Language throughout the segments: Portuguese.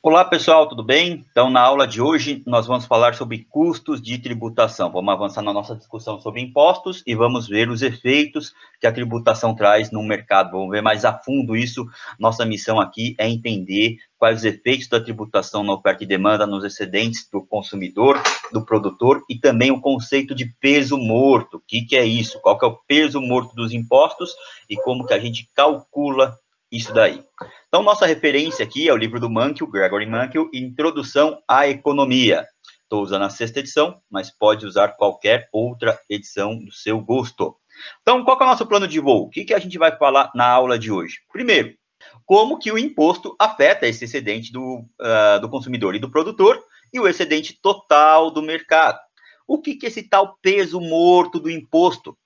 Olá pessoal, tudo bem? Então, na aula de hoje, nós vamos falar sobre custos de tributação. Vamos avançar na nossa discussão sobre impostos e vamos ver os efeitos que a tributação traz no mercado. Vamos ver mais a fundo isso. Nossa missão aqui é entender quais os efeitos da tributação na oferta e demanda, nos excedentes do consumidor, do produtor e também o conceito de peso morto. O que, que é isso? Qual que é o peso morto dos impostos e como que a gente calcula isso daí. Então, nossa referência aqui é o livro do Mankiw, Gregory Mankiw, Introdução à Economia. Estou usando a sexta edição, mas pode usar qualquer outra edição do seu gosto. Então, qual é o nosso plano de voo? O que, que a gente vai falar na aula de hoje? Primeiro, como que o imposto afeta esse excedente do, uh, do consumidor e do produtor e o excedente total do mercado. O que, que esse tal peso morto do imposto?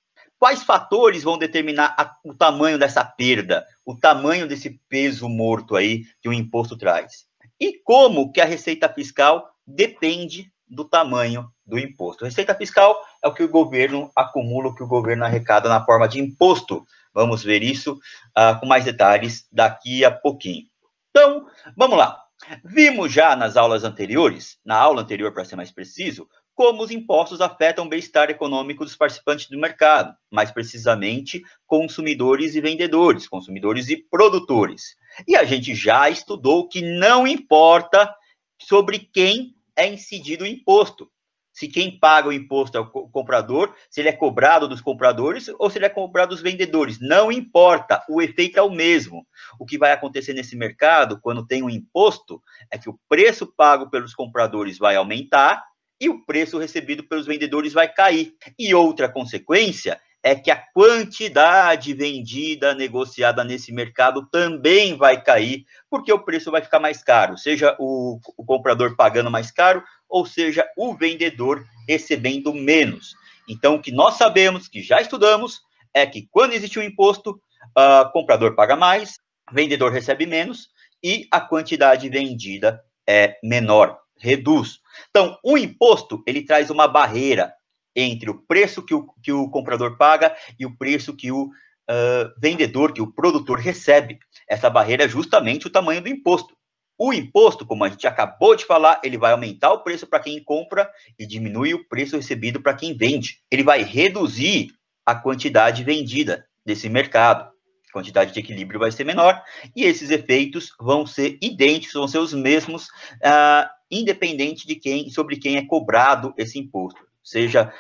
Quais fatores vão determinar a, o tamanho dessa perda, o tamanho desse peso morto aí que o imposto traz? E como que a receita fiscal depende do tamanho do imposto? receita fiscal é o que o governo acumula, o que o governo arrecada na forma de imposto. Vamos ver isso uh, com mais detalhes daqui a pouquinho. Então, vamos lá. Vimos já nas aulas anteriores, na aula anterior para ser mais preciso, como os impostos afetam o bem-estar econômico dos participantes do mercado, mais precisamente consumidores e vendedores, consumidores e produtores. E a gente já estudou que não importa sobre quem é incidido o imposto. Se quem paga o imposto é o comprador, se ele é cobrado dos compradores ou se ele é cobrado dos vendedores, não importa, o efeito é o mesmo. O que vai acontecer nesse mercado quando tem um imposto é que o preço pago pelos compradores vai aumentar e o preço recebido pelos vendedores vai cair. E outra consequência é que a quantidade vendida, negociada nesse mercado também vai cair, porque o preço vai ficar mais caro, seja o, o comprador pagando mais caro, ou seja, o vendedor recebendo menos. Então, o que nós sabemos, que já estudamos, é que quando existe um imposto, uh, comprador paga mais, vendedor recebe menos e a quantidade vendida é menor reduz. Então, o imposto, ele traz uma barreira entre o preço que o, que o comprador paga e o preço que o uh, vendedor, que o produtor recebe. Essa barreira é justamente o tamanho do imposto. O imposto, como a gente acabou de falar, ele vai aumentar o preço para quem compra e diminui o preço recebido para quem vende. Ele vai reduzir a quantidade vendida desse mercado quantidade de equilíbrio vai ser menor, e esses efeitos vão ser idênticos, vão ser os mesmos, uh, independente de quem, sobre quem é cobrado esse imposto, seja,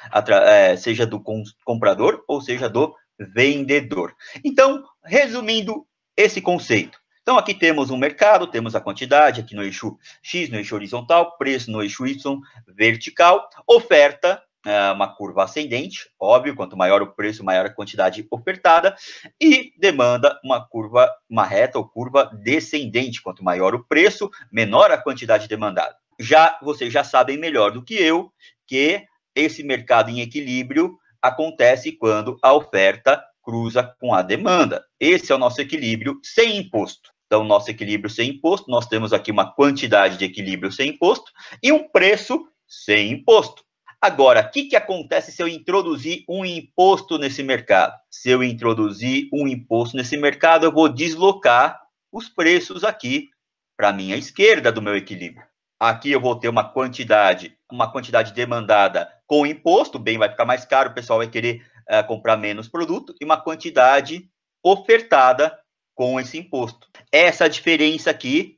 é, seja do comprador ou seja do vendedor. Então, resumindo esse conceito, então, aqui temos um mercado, temos a quantidade, aqui no eixo X, no eixo horizontal, preço no eixo Y vertical, oferta é uma curva ascendente, óbvio, quanto maior o preço, maior a quantidade ofertada, e demanda uma curva, uma reta ou curva descendente, quanto maior o preço, menor a quantidade demandada. Já vocês já sabem melhor do que eu que esse mercado em equilíbrio acontece quando a oferta cruza com a demanda. Esse é o nosso equilíbrio sem imposto. Então, nosso equilíbrio sem imposto, nós temos aqui uma quantidade de equilíbrio sem imposto e um preço sem imposto. Agora, o que, que acontece se eu introduzir um imposto nesse mercado? Se eu introduzir um imposto nesse mercado, eu vou deslocar os preços aqui para a minha esquerda do meu equilíbrio. Aqui eu vou ter uma quantidade, uma quantidade demandada com imposto, bem vai ficar mais caro, o pessoal vai querer eh, comprar menos produto, e uma quantidade ofertada com esse imposto. Essa diferença aqui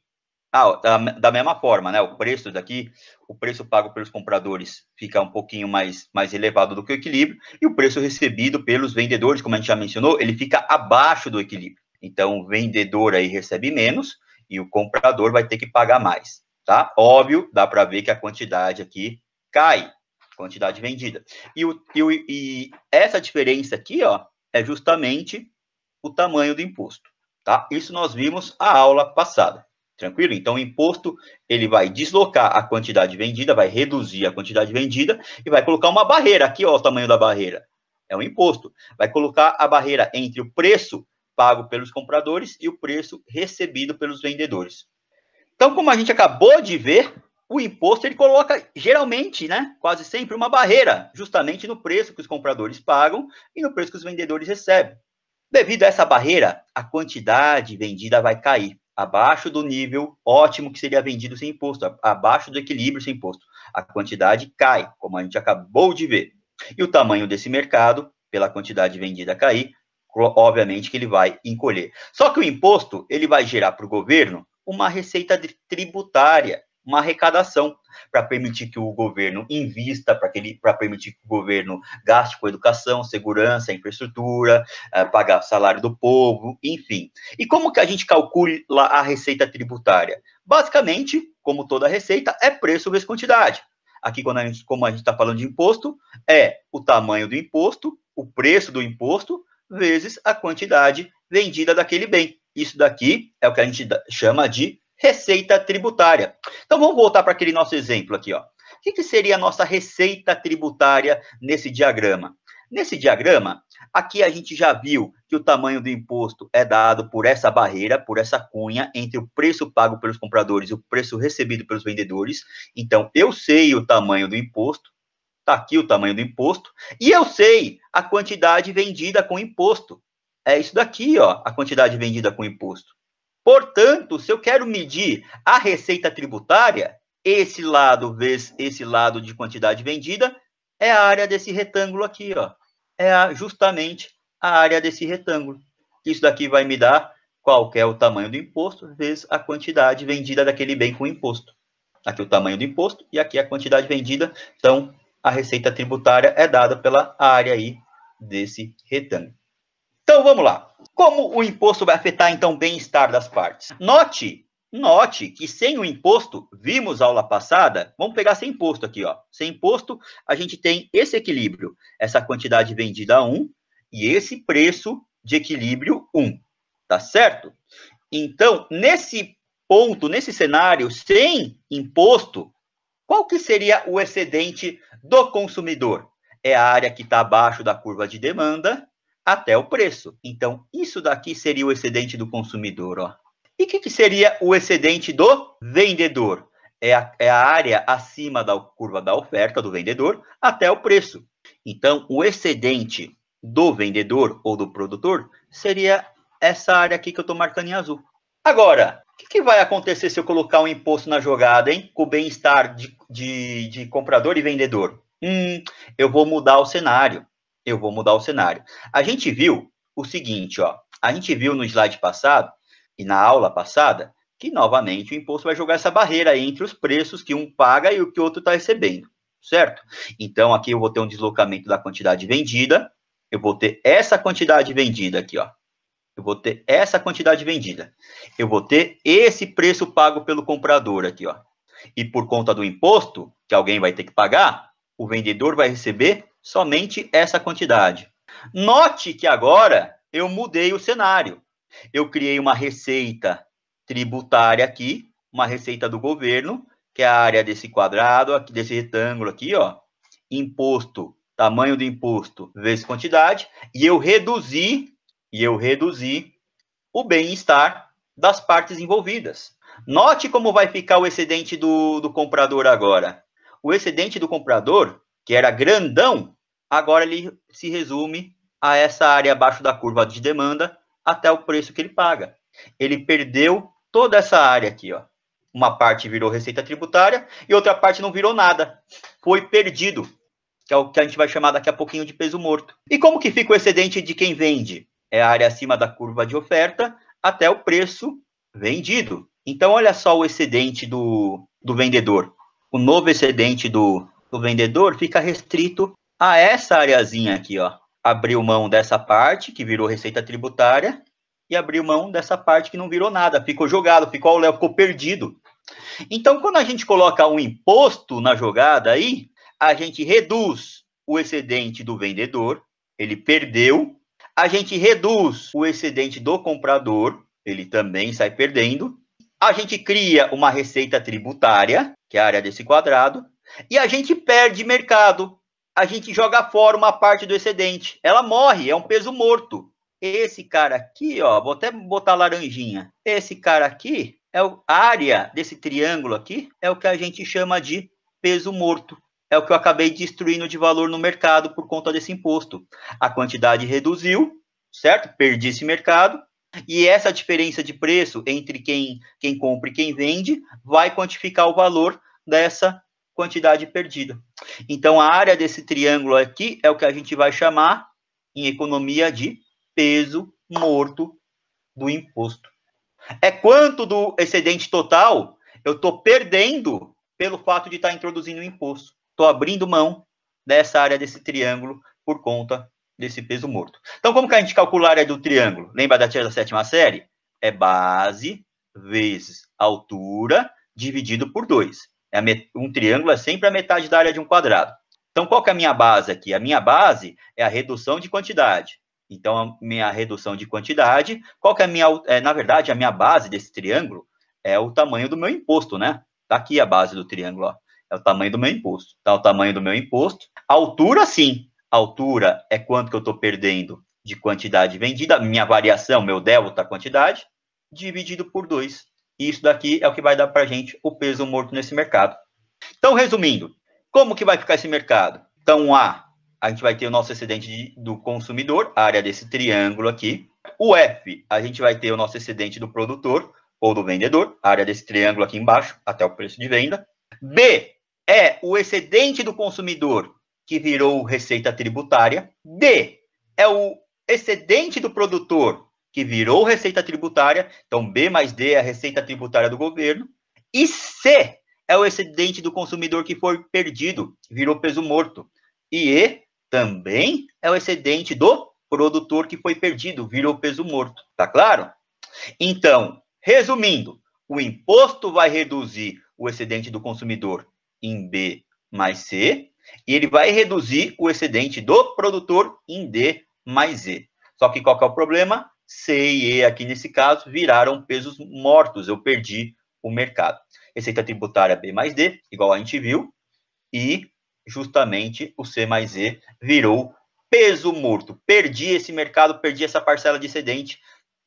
ah, da, da, mesma forma, né? O preço daqui, o preço pago pelos compradores fica um pouquinho mais, mais elevado do que o equilíbrio, e o preço recebido pelos vendedores, como a gente já mencionou, ele fica abaixo do equilíbrio. Então, o vendedor aí recebe menos e o comprador vai ter que pagar mais, tá? Óbvio, dá para ver que a quantidade aqui cai, quantidade vendida. E, o, e, o, e essa diferença aqui, ó, é justamente o tamanho do imposto, tá? Isso nós vimos a aula passada. Tranquilo? Então, o imposto ele vai deslocar a quantidade vendida, vai reduzir a quantidade vendida e vai colocar uma barreira. Aqui, ó, o tamanho da barreira. É o imposto. Vai colocar a barreira entre o preço pago pelos compradores e o preço recebido pelos vendedores. Então, como a gente acabou de ver, o imposto ele coloca geralmente, né, quase sempre uma barreira, justamente no preço que os compradores pagam e no preço que os vendedores recebem. Devido a essa barreira, a quantidade vendida vai cair abaixo do nível ótimo que seria vendido sem imposto, abaixo do equilíbrio sem imposto. A quantidade cai, como a gente acabou de ver. E o tamanho desse mercado, pela quantidade vendida cair, obviamente que ele vai encolher. Só que o imposto, ele vai gerar para o governo uma receita tributária, uma arrecadação para permitir que o governo invista, para permitir que o governo gaste com educação, segurança, infraestrutura, uh, pagar salário do povo, enfim. E como que a gente calcula a receita tributária? Basicamente, como toda receita, é preço vezes quantidade. Aqui, quando a gente, como a gente está falando de imposto, é o tamanho do imposto, o preço do imposto, vezes a quantidade vendida daquele bem. Isso daqui é o que a gente chama de receita tributária. Então vamos voltar para aquele nosso exemplo aqui, ó. O que, que seria a nossa receita tributária nesse diagrama? Nesse diagrama, aqui a gente já viu que o tamanho do imposto é dado por essa barreira, por essa cunha entre o preço pago pelos compradores e o preço recebido pelos vendedores. Então, eu sei o tamanho do imposto, está aqui o tamanho do imposto, e eu sei a quantidade vendida com imposto. É isso daqui, ó, a quantidade vendida com imposto. Portanto, se eu quero medir a receita tributária, esse lado vezes esse lado de quantidade vendida é a área desse retângulo aqui, ó. É justamente a área desse retângulo. Isso daqui vai me dar qual é o tamanho do imposto vezes a quantidade vendida daquele bem com imposto. Aqui o tamanho do imposto e aqui a quantidade vendida. Então, a receita tributária é dada pela área aí desse retângulo. Então vamos lá. Como o imposto vai afetar então o bem-estar das partes? Note, note que sem o imposto, vimos aula passada, vamos pegar sem imposto aqui, ó. Sem imposto, a gente tem esse equilíbrio, essa quantidade vendida a 1 um, e esse preço de equilíbrio 1, um, tá certo? Então, nesse ponto, nesse cenário, sem imposto, qual que seria o excedente do consumidor? É a área que está abaixo da curva de demanda até o preço. Então, isso daqui seria o excedente do consumidor. Ó. E o que, que, seria o excedente do vendedor? É a, é a área acima da curva da oferta do vendedor até o preço. Então, o excedente do vendedor ou do produtor seria essa área aqui que eu estou marcando em azul. Agora, o que, que, vai acontecer se eu colocar um imposto na jogada, hein? Com o bem-estar de, de, de comprador e vendedor? Hum, eu vou mudar o cenário eu vou mudar o cenário. A gente viu o seguinte, ó. A gente viu no slide passado e na aula passada que, novamente, o imposto vai jogar essa barreira entre os preços que um paga e o que o outro está recebendo, certo? Então, aqui eu vou ter um deslocamento da quantidade vendida. Eu vou ter essa quantidade vendida aqui, ó. Eu vou ter essa quantidade vendida. Eu vou ter esse preço pago pelo comprador aqui, ó. E por conta do imposto, que alguém vai ter que pagar, o vendedor vai receber somente essa quantidade. Note que agora eu mudei o cenário. Eu criei uma receita tributária aqui, uma receita do governo, que é a área desse quadrado, aqui, desse retângulo aqui, ó, imposto, tamanho do imposto vezes quantidade, e eu reduzi, e eu reduzi o bem-estar das partes envolvidas. Note como vai ficar o excedente do, do comprador agora. O excedente do comprador, que era grandão, agora ele se resume a essa área abaixo da curva de demanda até o preço que ele paga. Ele perdeu toda essa área aqui, ó. Uma parte virou receita tributária e outra parte não virou nada. Foi perdido, que é o que a gente vai chamar daqui a pouquinho de peso morto. E como que fica o excedente de quem vende? É a área acima da curva de oferta até o preço vendido. Então, olha só o excedente do, do vendedor. O novo excedente do, do vendedor fica restrito a ah, essa areazinha aqui, ó. Abriu mão dessa parte que virou receita tributária e abriu mão dessa parte que não virou nada, ficou jogado, ficou o Léo, ficou perdido. Então, quando a gente coloca um imposto na jogada aí, a gente reduz o excedente do vendedor, ele perdeu. A gente reduz o excedente do comprador, ele também sai perdendo. A gente cria uma receita tributária, que é a área desse quadrado, e a gente perde mercado, a gente joga fora uma parte do excedente. Ela morre, é um peso morto. Esse cara aqui, ó, vou até botar laranjinha. Esse cara aqui, é a área desse triângulo aqui, é o que a gente chama de peso morto. É o que eu acabei destruindo de valor no mercado por conta desse imposto. A quantidade reduziu, certo? Perdi esse mercado. E essa diferença de preço entre quem, quem compra e quem vende vai quantificar o valor dessa quantidade perdida. Então, a área desse triângulo aqui é o que a gente vai chamar, em economia, de peso morto do imposto. É quanto do excedente total eu estou perdendo pelo fato de estar tá introduzindo o imposto. Estou abrindo mão dessa área desse triângulo por conta desse peso morto. Então, como que a gente calcula a é área do triângulo? Lembra da tia da sétima série? É base vezes altura dividido por 2. É um triângulo é sempre a metade da área de um quadrado. Então, qual que é a minha base aqui? A minha base é a redução de quantidade. Então, a minha redução de quantidade, qual que é a minha, é, na verdade, a minha base desse triângulo é o tamanho do meu imposto, né? Tá aqui a base do triângulo, ó. É o tamanho do meu imposto. Tá o tamanho do meu imposto. altura, sim. altura é quanto que eu estou perdendo de quantidade vendida, minha variação, meu delta quantidade, dividido por 2. E isso daqui é o que vai dar para a gente o peso morto nesse mercado. Então, resumindo, como que vai ficar esse mercado? Então, A, a gente vai ter o nosso excedente de, do consumidor, a área desse triângulo aqui. O F, a gente vai ter o nosso excedente do produtor ou do vendedor, a área desse triângulo aqui embaixo, até o preço de venda. B, é o excedente do consumidor, que virou receita tributária. D, é o excedente do produtor, que virou receita tributária, então B mais D é a receita tributária do governo, e C é o excedente do consumidor que foi perdido, virou peso morto. E E também é o excedente do produtor que foi perdido, virou peso morto. Tá claro? Então, resumindo, o imposto vai reduzir o excedente do consumidor em B mais C, e ele vai reduzir o excedente do produtor em D mais E. Só que qual que é o problema? C e E, aqui nesse caso, viraram pesos mortos. Eu perdi o mercado. Receita tributária B mais D, igual a gente viu, e justamente o C mais E virou peso morto. Perdi esse mercado, perdi essa parcela de excedente,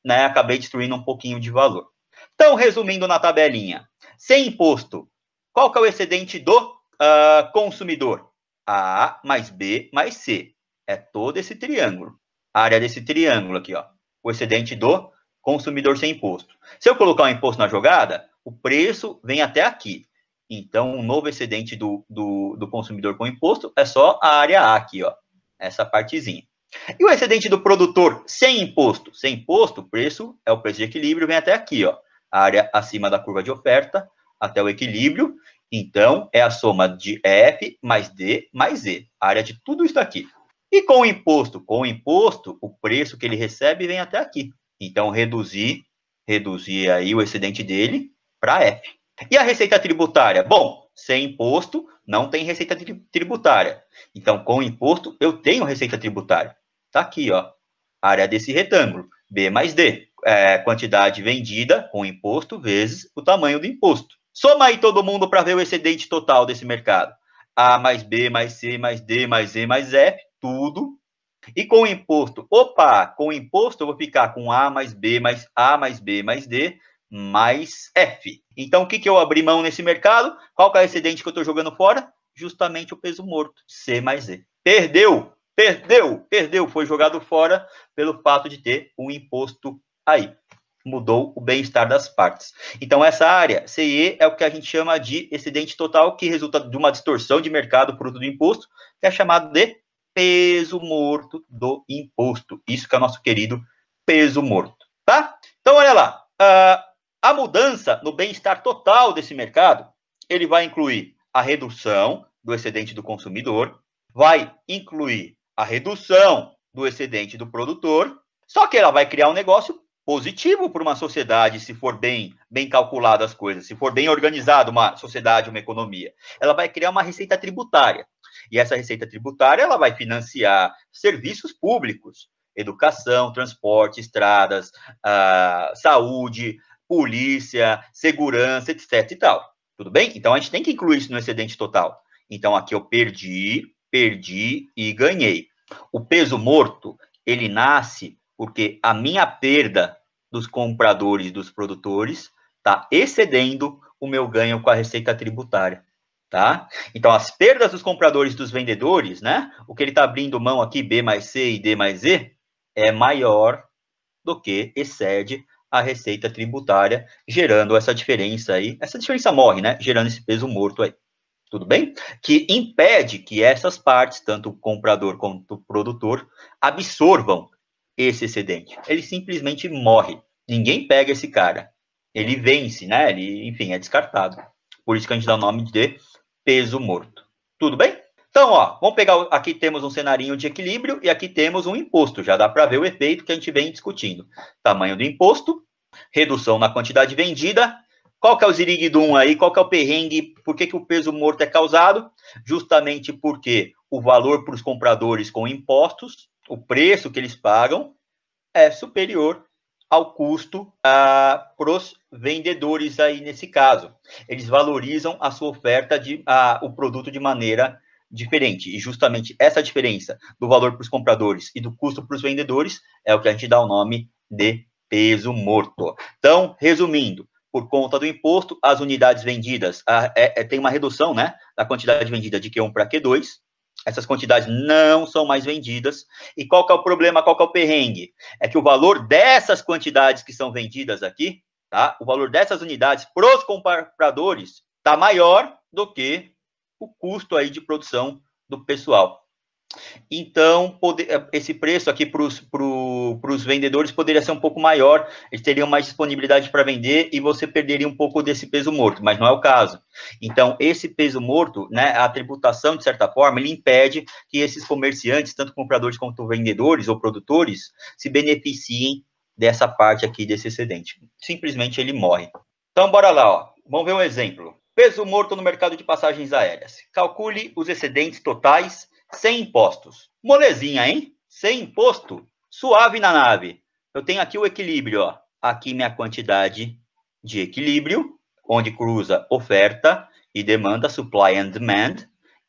né? Acabei destruindo um pouquinho de valor. Então, resumindo na tabelinha, sem imposto, qual que é o excedente do uh, consumidor? A mais B mais C. É todo esse triângulo. A área desse triângulo aqui, ó o excedente do consumidor sem imposto. Se eu colocar um imposto na jogada, o preço vem até aqui. Então, o novo excedente do, do, do, consumidor com imposto é só a área A aqui, ó, essa partezinha. E o excedente do produtor sem imposto? Sem imposto, o preço é o preço de equilíbrio, vem até aqui, ó, a área acima da curva de oferta até o equilíbrio. Então, é a soma de F mais D mais E, a área de tudo isso aqui. E com o imposto? Com o imposto, o preço que ele recebe vem até aqui. Então, reduzir, reduzir aí o excedente dele para F. E a receita tributária? Bom, sem imposto, não tem receita tributária. Então, com imposto, eu tenho receita tributária. Está aqui, ó. Área desse retângulo, B mais D. É, quantidade vendida com imposto vezes o tamanho do imposto. Soma aí todo mundo para ver o excedente total desse mercado. A mais B mais C mais D mais E mais F tudo. E com o imposto, opa, com o imposto eu vou ficar com A mais B mais A mais B mais D mais F. Então, o que, que eu abri mão nesse mercado? Qual que é o excedente que eu estou jogando fora? Justamente o peso morto, C mais e Perdeu, perdeu, perdeu, foi jogado fora pelo fato de ter um imposto aí mudou o bem-estar das partes. Então, essa área, e é o que a gente chama de excedente total, que resulta de uma distorção de mercado fruto do imposto, que é chamado de peso morto do imposto. Isso que é o nosso querido peso morto, tá? Então, olha lá. Ah, a mudança no bem-estar total desse mercado, ele vai incluir a redução do excedente do consumidor, vai incluir a redução do excedente do produtor, só que ela vai criar um negócio positivo para uma sociedade, se for bem, bem calculado as coisas, se for bem organizada uma sociedade, uma economia. Ela vai criar uma receita tributária. E essa receita tributária ela vai financiar serviços públicos, educação, transporte, estradas, ah, saúde, polícia, segurança, etc. e tal. Tudo bem? Então a gente tem que incluir isso no excedente total. Então aqui eu perdi, perdi e ganhei. O peso morto, ele nasce porque a minha perda dos compradores e dos produtores está excedendo o meu ganho com a receita tributária tá? Então, as perdas dos compradores e dos vendedores, né? O que ele está abrindo mão aqui, B mais C e D mais E, é maior do que excede a receita tributária, gerando essa diferença aí. Essa diferença morre, né? Gerando esse peso morto aí. Tudo bem? Que impede que essas partes, tanto o comprador quanto o produtor, absorvam esse excedente. Ele simplesmente morre. Ninguém pega esse cara. Ele vence, né? Ele, enfim, é descartado. Por isso que a gente dá o nome de peso morto. Tudo bem? Então, ó, vamos pegar, aqui temos um cenarinho de equilíbrio e aqui temos um imposto. Já dá para ver o efeito que a gente vem discutindo. Tamanho do imposto, redução na quantidade vendida. Qual que é o ziriguidum aí? Qual que é o perrengue? Por que, que o peso morto é causado? Justamente porque o valor para os compradores com impostos, o preço que eles pagam, é superior ao custo uh, ah, para os vendedores aí nesse caso. Eles valorizam a sua oferta de ah, o produto de maneira diferente. E justamente essa diferença do valor para os compradores e do custo para os vendedores é o que a gente dá o nome de peso morto. Então, resumindo, por conta do imposto, as unidades vendidas a, ah, é, é, tem uma redução né, da quantidade vendida de Q1 para Q2, essas quantidades não são mais vendidas. E qual que é o problema, qual que é o perrengue? É que o valor dessas quantidades que são vendidas aqui, tá? O valor dessas unidades para os compradores está maior do que o custo aí de produção do pessoal. Então, eh, esse preço aqui para os vendedores poderia ser um pouco maior, eles teriam mais disponibilidade para vender e você perderia um pouco desse peso morto, mas não é o caso. Então, esse peso morto, né, a tributação, de certa forma, ele impede que esses comerciantes, tanto compradores quanto vendedores ou produtores, se beneficiem dessa parte aqui desse excedente. Simplesmente ele morre. Então, bora lá, ó. vamos ver um exemplo. Peso morto no mercado de passagens aéreas. Calcule os excedentes totais sem impostos. Molezinha, hein? Sem imposto. Suave na nave. Eu tenho aqui o equilíbrio, ó. Aqui minha quantidade de equilíbrio, onde cruza oferta e demanda, supply and demand.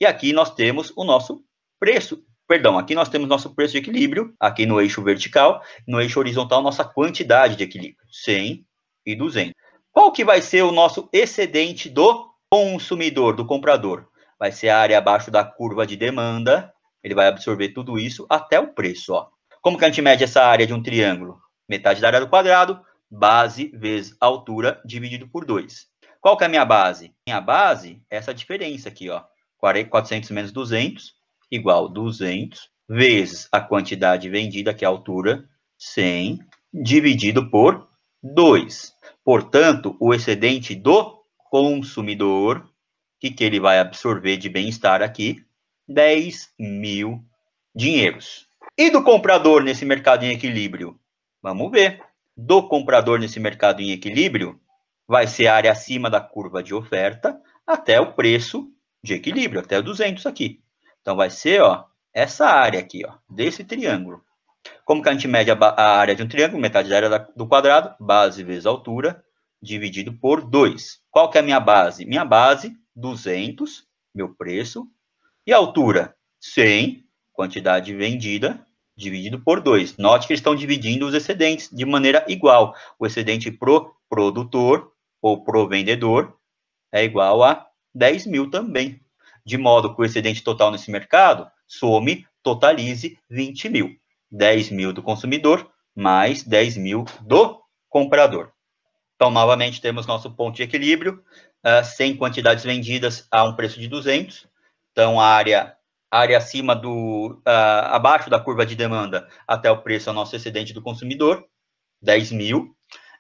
E aqui nós temos o nosso preço. Perdão, aqui nós temos nosso preço de equilíbrio, aqui no eixo vertical, no eixo horizontal, nossa quantidade de equilíbrio, 100 e 200. Qual que vai ser o nosso excedente do consumidor, do comprador? vai ser a área abaixo da curva de demanda, ele vai absorver tudo isso até o preço. Ó. Como que a gente mede essa área de um triângulo? Metade da área do quadrado, base vezes altura dividido por 2. Qual que é a minha base? Minha base é essa diferença aqui, ó. 400 menos 200 igual 200 vezes a quantidade vendida, que é a altura, 100, dividido por 2. Portanto, o excedente do consumidor que, que ele vai absorver de bem-estar aqui? 10 mil dinheiros. E do comprador nesse mercado em equilíbrio? Vamos ver. Do comprador nesse mercado em equilíbrio, vai ser a área acima da curva de oferta até o preço de equilíbrio, até 200 aqui. Então, vai ser ó, essa área aqui, ó, desse triângulo. Como que a gente mede a, a área de um triângulo? Metade da área da, do quadrado, base vezes altura, dividido por 2. Qual que é a minha base? Minha base 200, meu preço, e a altura 100, quantidade vendida, dividido por 2. Note que eles estão dividindo os excedentes de maneira igual. O excedente pro produtor ou pro vendedor é igual a 10 mil também. De modo que o excedente total nesse mercado some, totalize 20 mil. 10 mil do consumidor mais 10 mil do comprador. Então, novamente, temos nosso ponto de equilíbrio. 100 ah, quantidades vendidas a um preço de 200, então a área, área acima do, uh, abaixo da curva de demanda até o preço é o nosso excedente do consumidor, 10 mil,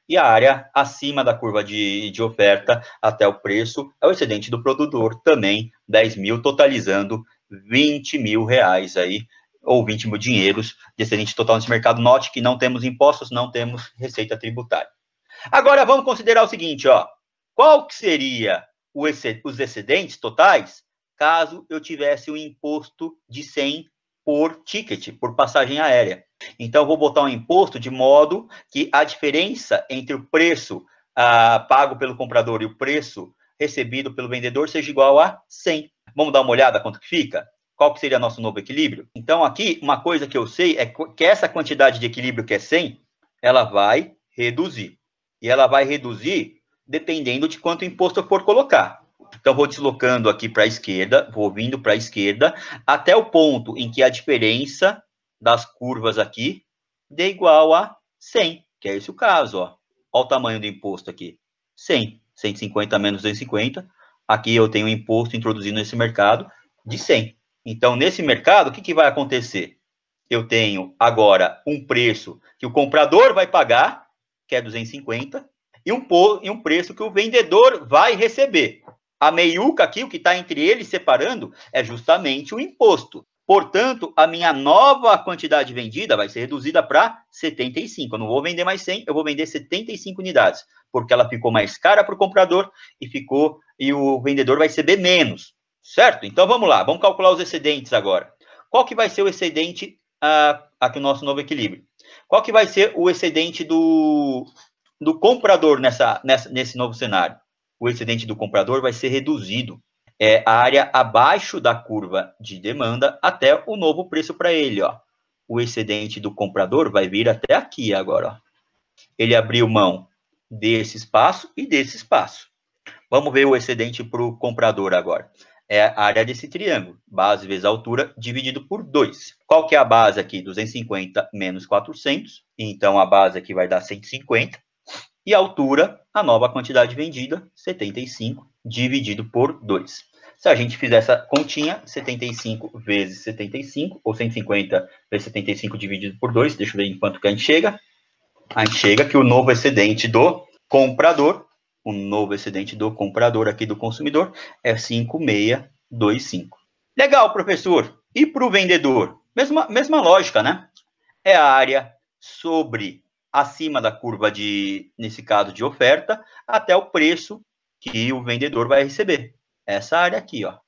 e a área acima da curva de, de oferta até o preço é o excedente do produtor, também 10 mil, totalizando 20 mil reais aí, ou 20 mil dinheiros de excedente total nesse mercado. Note que não temos impostos, não temos receita tributária. Agora vamos considerar o seguinte, ó. Qual que seria ex os excedentes totais caso eu tivesse um imposto de 100 por ticket, por passagem aérea? Então, vou botar um imposto de modo que a diferença entre o preço ah, pago pelo comprador e o preço recebido pelo vendedor seja igual a 100. Vamos dar uma olhada quanto que fica? Qual que seria nosso novo equilíbrio? Então, aqui, uma coisa que eu sei é que essa quantidade de equilíbrio que é 100, ela vai reduzir. E ela vai reduzir dependendo de quanto imposto eu for colocar. Então, vou deslocando aqui para a esquerda, vou vindo para a esquerda, até o ponto em que a diferença das curvas aqui dê igual a 100, que é esse o caso. Ó. Olha o tamanho do imposto aqui, 100. 150 menos 250. Aqui eu tenho um imposto introduzido nesse mercado de 100. Então, nesse mercado, o que, que vai acontecer? Eu tenho agora um preço que o comprador vai pagar, que é 250, e um, e um preço que o vendedor vai receber. A meiuca aqui, o que está entre eles separando, é justamente o imposto. Portanto, a minha nova quantidade vendida vai ser reduzida para 75. Eu não vou vender mais 100, eu vou vender 75 unidades, porque ela ficou mais cara para o comprador e ficou e o vendedor vai receber menos, certo? Então vamos lá, vamos calcular os excedentes agora. Qual que vai ser o excedente uh, aqui no nosso novo equilíbrio? Qual que vai ser o excedente do do comprador nessa, nessa, nesse novo cenário. O excedente do comprador vai ser reduzido. É a área abaixo da curva de demanda até o novo preço para ele. Ó. O excedente do comprador vai vir até aqui agora. Ó. Ele abriu mão desse espaço e desse espaço. Vamos ver o excedente para o comprador agora. É a área desse triângulo, base vezes altura, dividido por 2. Qual que é a base aqui? 250 menos 400. Então, a base aqui vai dar 150 e a altura, a nova quantidade vendida, 75 dividido por 2. Se a gente fizer essa continha, 75 vezes 75, ou 150 vezes 75 dividido por 2, deixa eu ver enquanto que a gente chega. A gente chega que o novo excedente do comprador, o novo excedente do comprador aqui do consumidor é 5625. Legal, professor. E para o vendedor? Mesma, mesma lógica, né? É a área sobre acima da curva de, nesse caso, de oferta, até o preço que o vendedor vai receber. Essa área aqui, ó.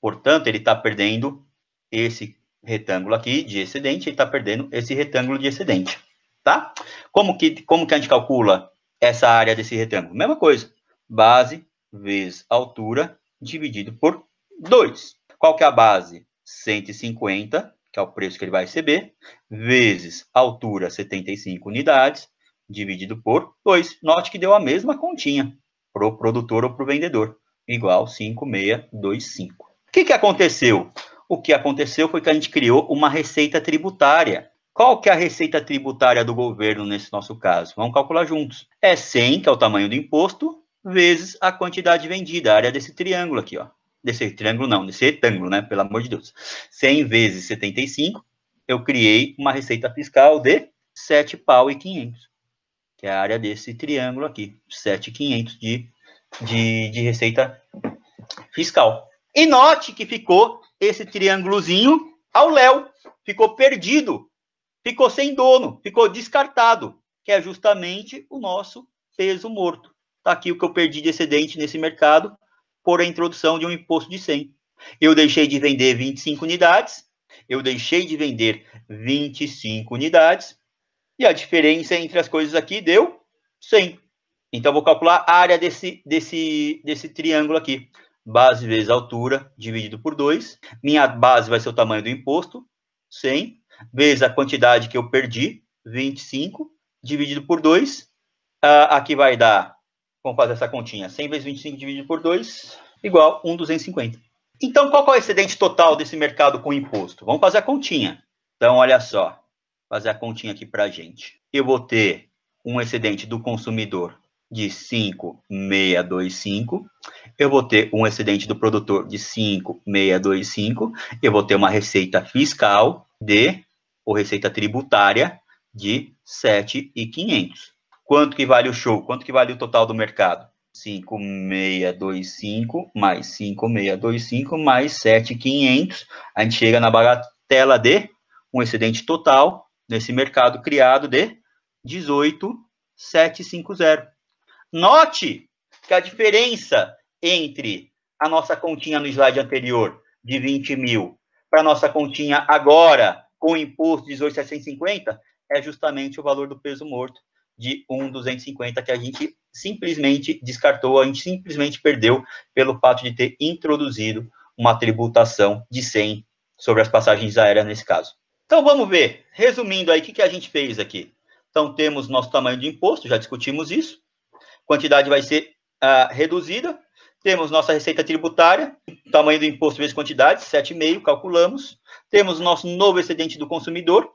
Portanto, ele está perdendo esse retângulo aqui de excedente, ele está perdendo esse retângulo de excedente, tá? Como que, como que a gente calcula essa área desse retângulo? Mesma coisa, base vezes altura dividido por 2. Qual que é a base? 150 que é o preço que ele vai receber, vezes altura 75 unidades, dividido por 2. Note que deu a mesma continha para o produtor ou para o vendedor, igual 5625. O que, que aconteceu? O que aconteceu foi que a gente criou uma receita tributária. Qual que é a receita tributária do governo nesse nosso caso? Vamos calcular juntos. É 100, que é o tamanho do imposto, vezes a quantidade vendida, a área desse triângulo aqui, ó desse triângulo não, desse retângulo, né? Pelo amor de Deus. 100 vezes 75, eu criei uma receita fiscal de 7 pau e 500, que é a área desse triângulo aqui, 7,500 de, de, de receita fiscal. E note que ficou esse triângulozinho ao léu, ficou perdido, ficou sem dono, ficou descartado, que é justamente o nosso peso morto. Está aqui o que eu perdi de excedente nesse mercado, por a introdução de um imposto de 100. Eu deixei de vender 25 unidades, eu deixei de vender 25 unidades, e a diferença entre as coisas aqui deu 100. Então, vou calcular a área desse, desse, desse triângulo aqui. Base vezes altura, dividido por 2. Minha base vai ser o tamanho do imposto, 100, vezes a quantidade que eu perdi, 25, dividido por 2. Ah, aqui vai dar Vamos fazer essa continha. 100 vezes 25 dividido por 2, igual 1,250. Então, qual é o excedente total desse mercado com imposto? Vamos fazer a continha. Então, olha só. Fazer a continha aqui para a gente. Eu vou ter um excedente do consumidor de 5,625. Eu vou ter um excedente do produtor de 5,625. Eu vou ter uma receita fiscal de, ou receita tributária, de 7,500. Quanto que vale o show? Quanto que vale o total do mercado? 5625 mais 5625 mais 7500. A gente chega na bagatela de um excedente total nesse mercado criado de 18750. Note que a diferença entre a nossa continha no slide anterior de 20 mil para nossa continha agora com o imposto de 18,750 é justamente o valor do peso morto de um que a gente simplesmente descartou, a gente simplesmente perdeu pelo fato de ter introduzido uma tributação de 100 sobre as passagens aéreas nesse caso. Então vamos ver, resumindo aí, o que, que a gente fez aqui? Então temos nosso tamanho de imposto, já discutimos isso, quantidade vai ser uh, reduzida, temos nossa receita tributária, tamanho do imposto vezes quantidade, 7,5, calculamos, temos nosso novo excedente do consumidor,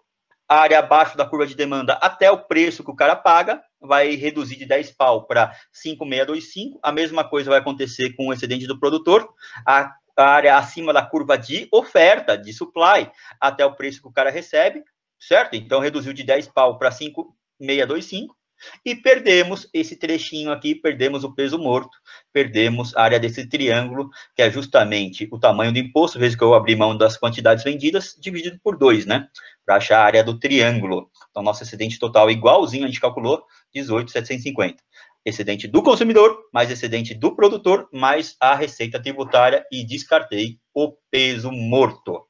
a área abaixo da curva de demanda até o preço que o cara paga, vai reduzir de 10 pau para 5,625. A mesma coisa vai acontecer com o excedente do produtor. A área acima da curva de oferta, de supply, até o preço que o cara recebe, certo? Então reduziu de 10 pau para 5,625. E perdemos esse trechinho aqui, perdemos o peso morto, perdemos a área desse triângulo, que é justamente o tamanho do imposto, vezes que eu abri mão das quantidades vendidas, dividido por 2, né? Para achar a área do triângulo. Então, nosso excedente total é igualzinho, a gente calculou, 18,750. Excedente do consumidor, mais excedente do produtor, mais a receita tributária e descartei o peso morto.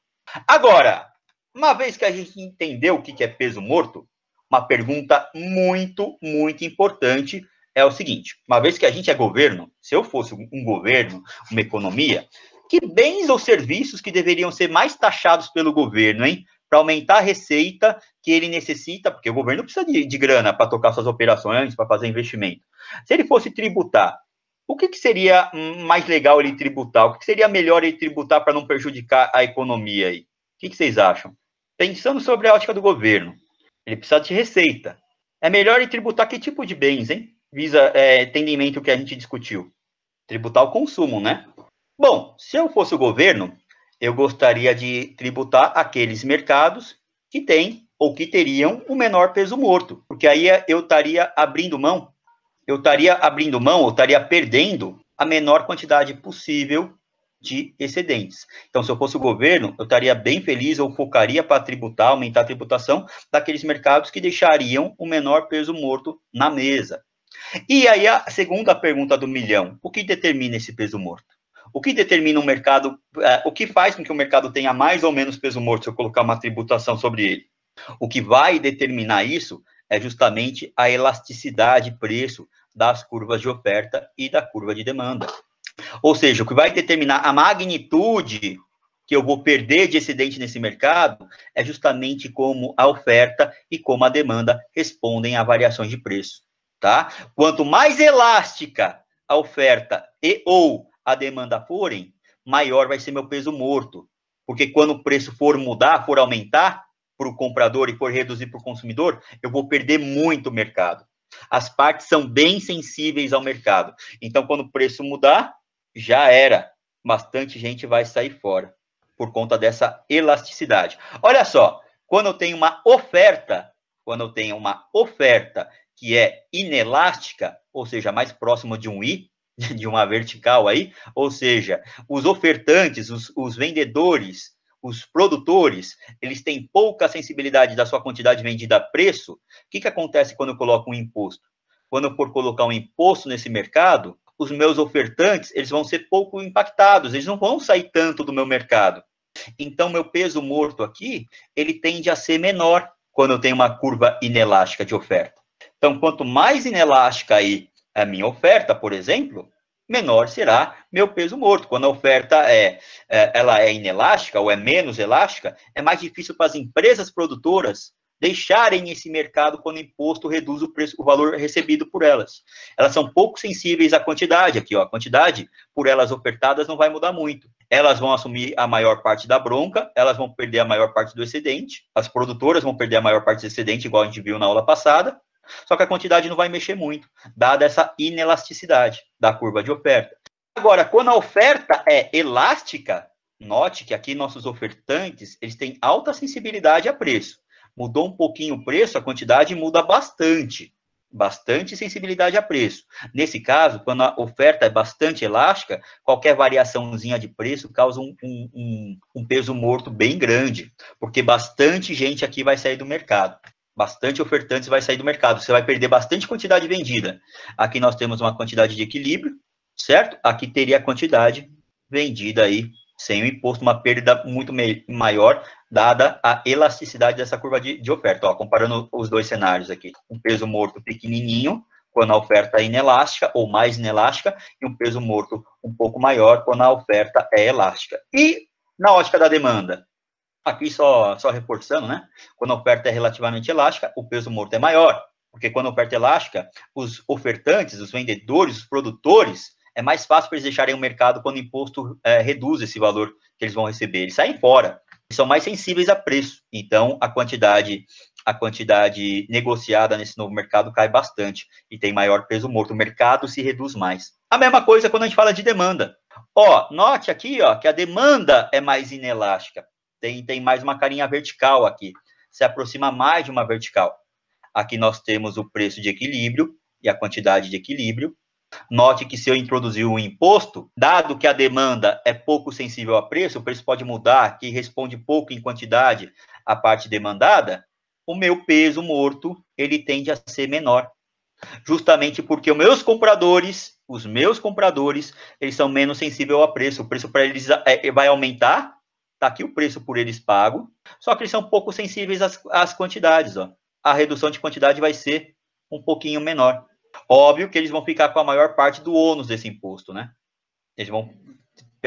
Agora, uma vez que a gente entendeu o que é peso morto, uma pergunta muito, muito importante é o seguinte: uma vez que a gente é governo, se eu fosse um governo, uma economia, que bens ou serviços que deveriam ser mais taxados pelo governo, hein? Para aumentar a receita que ele necessita, porque o governo precisa de, de grana para tocar suas operações, para fazer investimento. Se ele fosse tributar, o que, que seria mais legal ele tributar? O que, que seria melhor ele tributar para não prejudicar a economia aí? O que, que vocês acham? Pensando sobre a ótica do governo. Ele precisa de receita. É melhor ele tributar que tipo de bens, hein? Visa, é, tendo em mente o que a gente discutiu. Tributar o consumo, né? Bom, se eu fosse o governo, eu gostaria de tributar aqueles mercados que têm ou que teriam o menor peso morto, porque aí eu estaria abrindo mão, eu estaria abrindo mão, eu estaria perdendo a menor quantidade possível de excedentes. Então, se eu fosse o governo, eu estaria bem feliz, eu focaria para tributar, aumentar a tributação daqueles mercados que deixariam o menor peso morto na mesa. E aí a segunda pergunta do milhão: o que determina esse peso morto? O que determina o mercado? É, o que faz com que o mercado tenha mais ou menos peso morto se eu colocar uma tributação sobre ele? O que vai determinar isso é justamente a elasticidade preço das curvas de oferta e da curva de demanda. Ou seja, o que vai determinar a magnitude que eu vou perder de excedente nesse mercado é justamente como a oferta e como a demanda respondem a variações de preço, tá? Quanto mais elástica a oferta e ou a demanda forem, maior vai ser meu peso morto, porque quando o preço for mudar, for aumentar para o comprador e for reduzir para o consumidor, eu vou perder muito mercado. As partes são bem sensíveis ao mercado. Então, quando o preço mudar, já era. Bastante gente vai sair fora por conta dessa elasticidade. Olha só, quando eu tenho uma oferta, quando eu tenho uma oferta que é inelástica, ou seja, mais próximo de um I, de uma vertical aí, ou seja, os ofertantes, os, os vendedores, os produtores, eles têm pouca sensibilidade da sua quantidade vendida a preço, o que, que acontece quando eu coloco um imposto? Quando eu for colocar um imposto nesse mercado, os meus ofertantes, eles vão ser pouco impactados, eles não vão sair tanto do meu mercado. Então, meu peso morto aqui, ele tende a ser menor quando eu tenho uma curva inelástica de oferta. Então, quanto mais inelástica aí a minha oferta, por exemplo, menor será meu peso morto. Quando a oferta é, é ela é inelástica ou é menos elástica, é mais difícil para as empresas produtoras deixarem esse mercado quando o imposto reduz o, preço, o valor recebido por elas. Elas são pouco sensíveis à quantidade, aqui, ó, a quantidade por elas ofertadas não vai mudar muito. Elas vão assumir a maior parte da bronca, elas vão perder a maior parte do excedente, as produtoras vão perder a maior parte do excedente, igual a gente viu na aula passada, só que a quantidade não vai mexer muito, dada essa inelasticidade da curva de oferta. Agora, quando a oferta é elástica, note que aqui nossos ofertantes, eles têm alta sensibilidade a preço. Mudou um pouquinho o preço, a quantidade muda bastante. Bastante sensibilidade a preço. Nesse caso, quando a oferta é bastante elástica, qualquer variaçãozinha de preço causa um, um, um peso morto bem grande, porque bastante gente aqui vai sair do mercado bastante ofertantes vai sair do mercado. Você vai perder bastante quantidade vendida. Aqui nós temos uma quantidade de equilíbrio, certo? Aqui teria a quantidade vendida aí sem o imposto, uma perda muito maior dada a elasticidade dessa curva de, de oferta. Ó, comparando os dois cenários aqui, um peso morto pequenininho, quando a oferta é inelástica ou mais inelástica, e um peso morto um pouco maior quando a oferta é elástica. E na ótica da demanda, aqui só, só reforçando, né? Quando a oferta é relativamente elástica, o peso morto é maior, porque quando a oferta é elástica, os ofertantes, os vendedores, os produtores, é mais fácil para eles deixarem o mercado quando o imposto é, reduz esse valor que eles vão receber. Eles saem fora são mais sensíveis a preço. Então, a quantidade a quantidade negociada nesse novo mercado cai bastante e tem maior peso morto. O mercado se reduz mais. A mesma coisa quando a gente fala de demanda. Ó, note aqui, ó, que a demanda é mais inelástica. Tem, tem mais uma carinha vertical aqui. Se aproxima mais de uma vertical. Aqui nós temos o preço de equilíbrio e a quantidade de equilíbrio. Note que se eu introduzir um imposto, dado que a demanda é pouco sensível a preço, o preço pode mudar, que responde pouco em quantidade à parte demandada, o meu peso morto, ele tende a ser menor. Justamente porque os meus compradores, os meus compradores, eles são menos sensíveis a preço. O preço para eles é, é, vai aumentar, tá aqui o preço por eles pago, só que eles são pouco sensíveis às, às quantidades, ó. A redução de quantidade vai ser um pouquinho menor. Óbvio que eles vão ficar com a maior parte do ônus desse imposto, né? Eles vão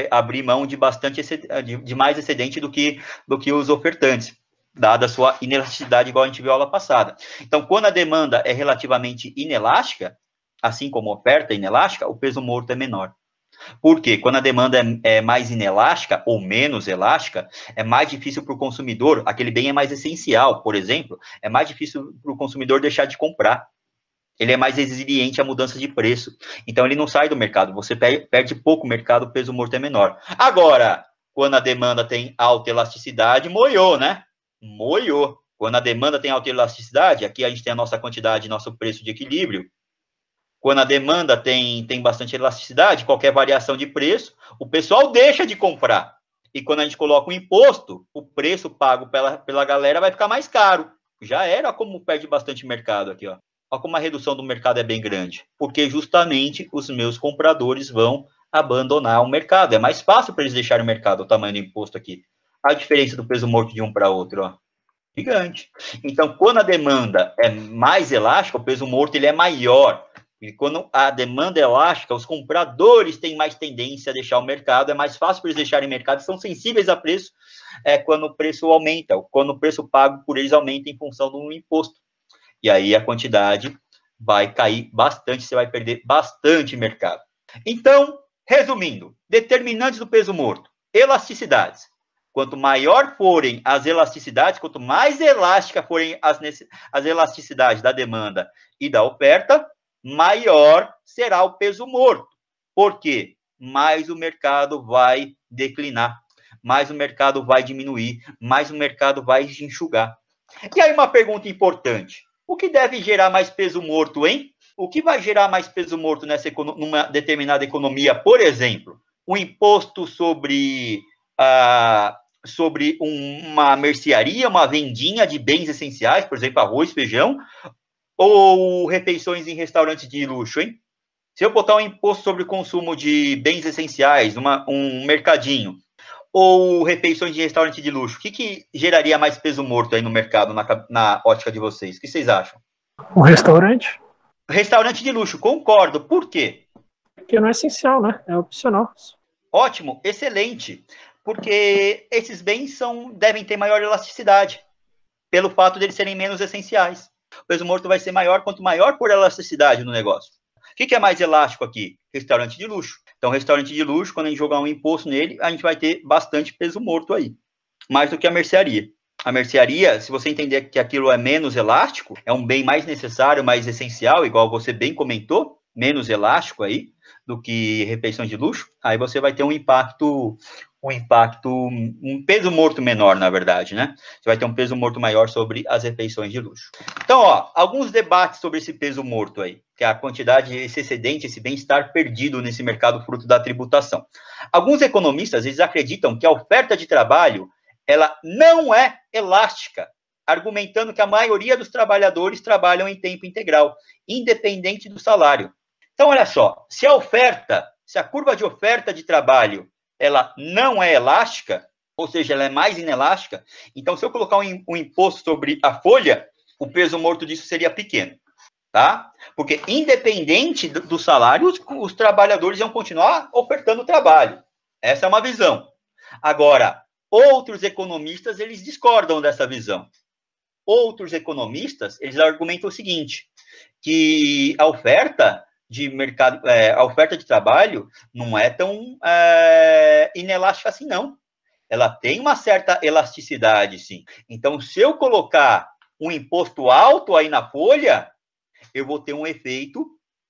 abrir mão de bastante eh, de mais excedente do que do que os ofertantes, dada a sua inelasticidade igual a gente viu a aula passada. Então, quando a demanda é relativamente inelástica, assim como a oferta é inelástica, o peso morto é menor. Por quê? Quando a demanda é, é mais inelástica ou menos elástica, é mais difícil para o consumidor, aquele bem é mais essencial, por exemplo, é mais difícil para o consumidor deixar de comprar ele é mais resiliente à mudança de preço. Então ele não sai do mercado. Você perde pouco mercado, o peso morto é menor. Agora, quando a demanda tem alta elasticidade, moiou, né? Moiou. Quando a demanda tem alta elasticidade, aqui a gente tem a nossa quantidade, nosso preço de equilíbrio. Quando a demanda tem, tem bastante elasticidade, qualquer variação de preço, o pessoal deixa de comprar. E quando a gente coloca o imposto, o preço pago pela, pela galera vai ficar mais caro. Já era como perde bastante mercado aqui, ó. Olha como a redução do mercado é bem grande, porque justamente os meus compradores vão abandonar o mercado. É mais fácil para eles deixarem o mercado, o tamanho do imposto aqui. A diferença do peso morto de um para outro, ó, gigante. Então, quando a demanda é mais elástica, o peso morto ele é maior. E quando a demanda é elástica, os compradores têm mais tendência a deixar o mercado, é mais fácil para eles deixarem o mercado, são sensíveis a preço é, quando o preço aumenta, quando o preço pago por eles aumenta em função do imposto. E aí a quantidade vai cair bastante, você vai perder bastante mercado. Então, resumindo, determinantes do peso morto, elasticidades. Quanto maior forem as elasticidades, quanto mais elástica forem as, as elasticidades da demanda e da oferta, maior será o peso morto. Por quê? Mais o mercado vai declinar, mais o mercado vai diminuir, mais o mercado vai enxugar. E aí uma pergunta importante. O que deve gerar mais peso morto, hein? O que vai gerar mais peso morto nessa numa determinada economia? Por exemplo, o imposto sobre, ah, sobre uma mercearia, uma vendinha de bens essenciais, por exemplo, arroz, feijão, ou refeições em restaurantes de luxo, hein? Se eu botar um imposto sobre o consumo de bens essenciais, uma, um mercadinho, ou refeições de restaurante de luxo? O que, que geraria mais peso morto aí no mercado, na, na ótica de vocês? O que vocês acham? Um restaurante? Restaurante de luxo, concordo. Por quê? Porque não é essencial, né? É opcional. Ótimo, excelente. Porque esses bens são, devem ter maior elasticidade, pelo fato de eles serem menos essenciais. O peso morto vai ser maior quanto maior por elasticidade no negócio. O que, que é mais elástico aqui? Restaurante de luxo. Então, restaurante de luxo, quando a gente jogar um imposto nele, a gente vai ter bastante peso morto aí. Mais do que a mercearia. A mercearia, se você entender que aquilo é menos elástico, é um bem mais necessário, mais essencial, igual você bem comentou, menos elástico aí do que refeição de luxo, aí você vai ter um impacto um impacto, um peso morto menor, na verdade, né? Você vai ter um peso morto maior sobre as refeições de luxo. Então, ó, alguns debates sobre esse peso morto aí, que é a quantidade, esse excedente, esse bem-estar perdido nesse mercado fruto da tributação. Alguns economistas, eles acreditam que a oferta de trabalho, ela não é elástica, argumentando que a maioria dos trabalhadores trabalham em tempo integral, independente do salário. Então, olha só, se a oferta, se a curva de oferta de trabalho ela não é elástica, ou seja, ela é mais inelástica, então se eu colocar um, um imposto sobre a folha, o peso morto disso seria pequeno, tá? Porque independente do, do salário, os, os trabalhadores iam continuar ofertando trabalho. Essa é uma visão. Agora, outros economistas, eles discordam dessa visão. Outros economistas, eles argumentam o seguinte, que a oferta de mercado, é, a oferta de trabalho não é tão é, inelástica assim, não. Ela tem uma certa elasticidade, sim. Então, se eu colocar um imposto alto aí na folha, eu vou ter um efeito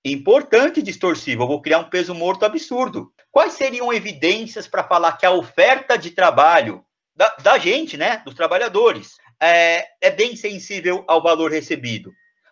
importante distorsivo, eu vou criar um peso morto absurdo. Quais seriam evidências para falar que a oferta de trabalho da, da gente, né, dos trabalhadores, é, é bem sensível ao valor recebido?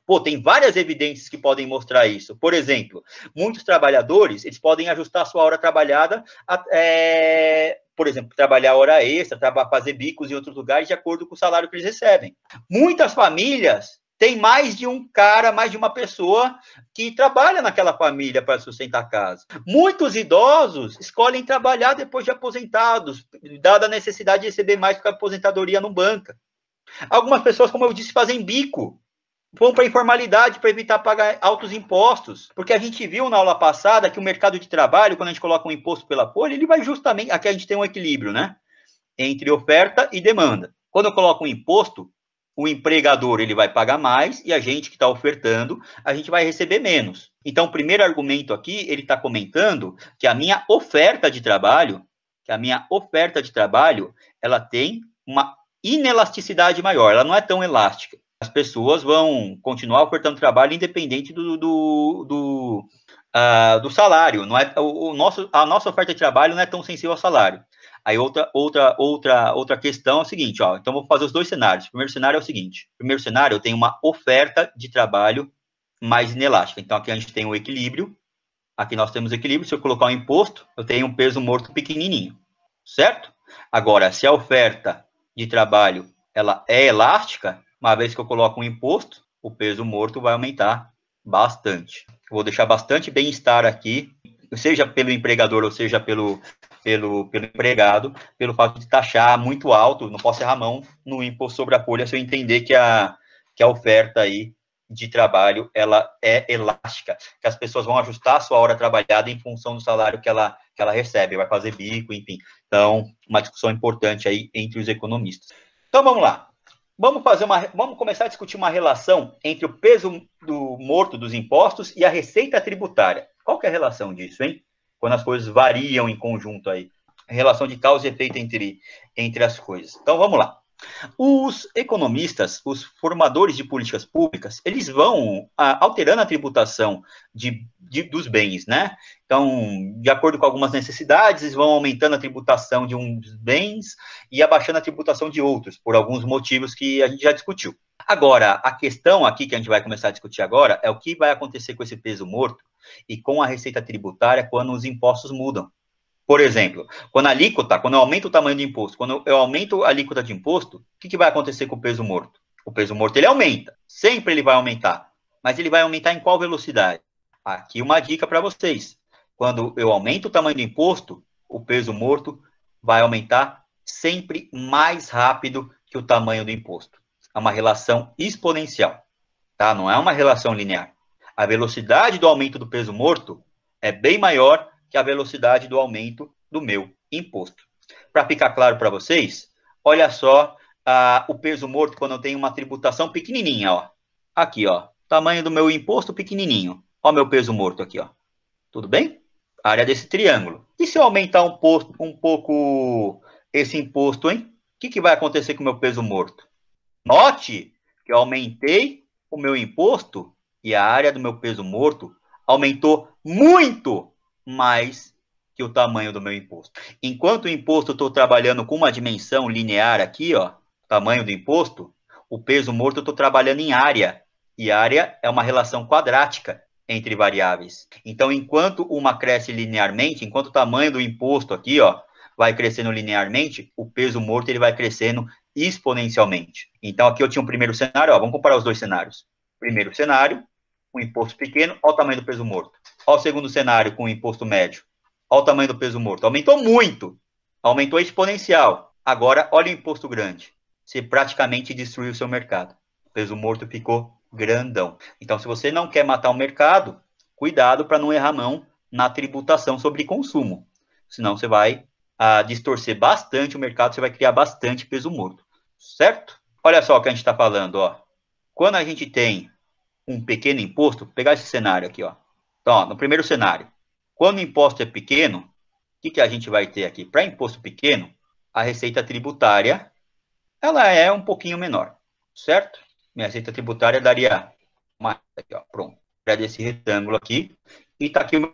Pô, tem várias evidências que podem mostrar isso. Por exemplo, muitos trabalhadores, eles podem ajustar sua hora trabalhada, é, por exemplo, trabalhar hora extra, trabalhar, fazer bicos em outros lugares de acordo com o salário que eles recebem. Muitas famílias têm mais de um cara, mais de uma pessoa que trabalha naquela família para sustentar a casa. Muitos idosos escolhem trabalhar depois de aposentados, dada a necessidade de receber mais que a aposentadoria não banca. Algumas pessoas, como eu disse, fazem bico vão para informalidade para evitar pagar altos impostos. Porque a gente viu na aula passada que o mercado de trabalho, quando a gente coloca um imposto pela folha, ele vai justamente. Aqui a gente tem um equilíbrio, né? Entre oferta e demanda. Quando eu coloco um imposto, o empregador ele vai pagar mais e a gente que está ofertando, a gente vai receber menos. Então, o primeiro argumento aqui, ele está comentando que a minha oferta de trabalho, que a minha oferta de trabalho, ela tem uma inelasticidade maior, ela não é tão elástica as pessoas vão continuar ofertando trabalho independente do, do, do, uh, do salário. Não é, o, o, nosso, a nossa oferta de trabalho não é tão sensível ao salário. Aí outra, outra, outra, outra questão é o seguinte, ó, então vou fazer os dois cenários. O primeiro cenário é o seguinte, o primeiro cenário eu tenho uma oferta de trabalho mais inelástica. Então aqui a gente tem o um equilíbrio, aqui nós temos equilíbrio, se eu colocar um imposto, eu tenho um peso morto pequenininho, certo? Agora, se a oferta de trabalho ela é elástica, uma vez que eu coloco um imposto, o peso morto vai aumentar bastante. Vou deixar bastante bem-estar aqui, seja pelo empregador ou seja pelo, pelo, pelo empregado, pelo fato de taxar muito alto, não posso errar mão no imposto sobre a folha se eu entender que a, que a oferta aí de trabalho ela é elástica, que as pessoas vão ajustar a sua hora trabalhada em função do salário que ela, que ela recebe, vai fazer bico, enfim. Então, uma discussão importante aí entre os economistas. Então, vamos lá. Vamos, fazer uma, vamos começar a discutir uma relação entre o peso do morto dos impostos e a receita tributária. Qual que é a relação disso, hein? Quando as coisas variam em conjunto aí. A relação de causa e efeito entre, entre as coisas. Então, vamos lá. Os economistas, os formadores de políticas públicas, eles vão a, ah, alterando a tributação de, de, dos bens, né? Então, de acordo com algumas necessidades, eles vão aumentando a tributação de uns bens e abaixando a tributação de outros, por alguns motivos que a gente já discutiu. Agora, a questão aqui que a gente vai começar a discutir agora é o que vai acontecer com esse peso morto e com a receita tributária quando os impostos mudam. Por exemplo, quando a alíquota, quando eu aumento o tamanho do imposto, quando eu aumento a alíquota de imposto, o que, que vai acontecer com o peso morto? O peso morto ele aumenta, sempre ele vai aumentar, mas ele vai aumentar em qual velocidade? Aqui uma dica para vocês. Quando eu aumento o tamanho do imposto, o peso morto vai aumentar sempre mais rápido que o tamanho do imposto. É uma relação exponencial, tá? Não é uma relação linear. A velocidade do aumento do peso morto é bem maior que a velocidade do aumento do meu imposto. Para ficar claro para vocês, olha só ah, o peso morto quando eu tenho uma tributação pequenininha, ó. Aqui, ó, tamanho do meu imposto pequenininho. Ó meu peso morto aqui, ó. Tudo bem? área desse triângulo. E se eu aumentar um, posto, um pouco esse imposto, hein? O que, que vai acontecer com o meu peso morto? Note que eu aumentei o meu imposto e a área do meu peso morto aumentou muito mais que o tamanho do meu imposto. Enquanto o imposto eu estou trabalhando com uma dimensão linear aqui, ó, tamanho do imposto, o peso morto eu estou trabalhando em área. E área é uma relação quadrática entre variáveis. Então, enquanto uma cresce linearmente, enquanto o tamanho do imposto aqui, ó, vai crescendo linearmente, o peso morto ele vai crescendo exponencialmente. Então, aqui eu tinha um primeiro cenário, ó, vamos comparar os dois cenários. Primeiro cenário, um imposto pequeno, olha o tamanho do peso morto. Olha o segundo cenário com o imposto médio. Olha o tamanho do peso morto. Aumentou muito. Aumentou exponencial. Agora, olha o imposto grande. Você praticamente destruiu o seu mercado. O peso morto ficou grandão. Então, se você não quer matar o mercado, cuidado para não errar mão na tributação sobre consumo. Senão, você vai ah, distorcer bastante o mercado, você vai criar bastante peso morto. Certo? Olha só o que a gente está falando. Ó. Quando a gente tem um pequeno imposto, pegar esse cenário aqui, ó então, ó, no primeiro cenário, quando o imposto é pequeno, o que, que a gente vai ter aqui? Para imposto pequeno, a receita tributária ela é um pouquinho menor, certo? Minha receita tributária daria mais aqui, ó, pronto. Para é esse retângulo aqui e está aqui o meu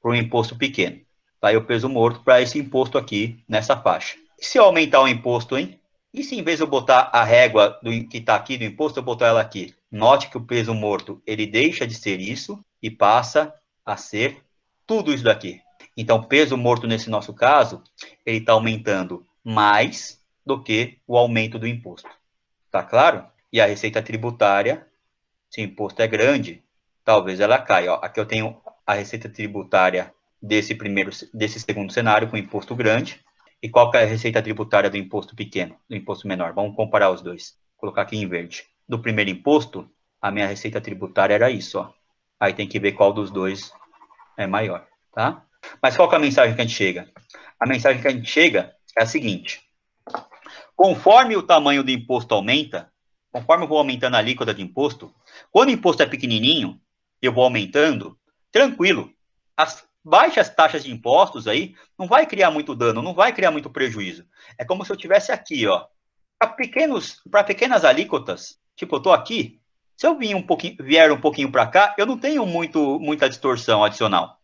para o imposto pequeno. Está aí o peso morto para esse imposto aqui nessa faixa. E se eu aumentar o imposto, hein? E se em vez de eu botar a régua do, que está aqui do imposto, eu botar ela aqui? Note que o peso morto, ele deixa de ser isso e passa a ser tudo isso daqui. Então, peso morto nesse nosso caso, ele está aumentando mais do que o aumento do imposto. Tá claro? E a receita tributária, se o imposto é grande, talvez ela caia. Ó, aqui eu tenho a receita tributária desse primeiro, desse segundo cenário com imposto grande. E qual que é a receita tributária do imposto pequeno, do imposto menor? Vamos comparar os dois. Vou colocar aqui em verde do primeiro imposto, a minha receita tributária era isso, ó. Aí tem que ver qual dos dois é maior, tá? Mas qual é a mensagem que a gente chega? A mensagem que a gente chega é a seguinte: conforme o tamanho do imposto aumenta, conforme eu vou aumentando a alíquota de imposto, quando o imposto é pequenininho, eu vou aumentando, tranquilo. As baixas taxas de impostos aí não vai criar muito dano, não vai criar muito prejuízo. É como se eu tivesse aqui, ó, para pequenos, para pequenas alíquotas, Tipo, eu tô aqui, se eu vim um pouquinho, vier um pouquinho para cá, eu não tenho muito, muita distorção adicional,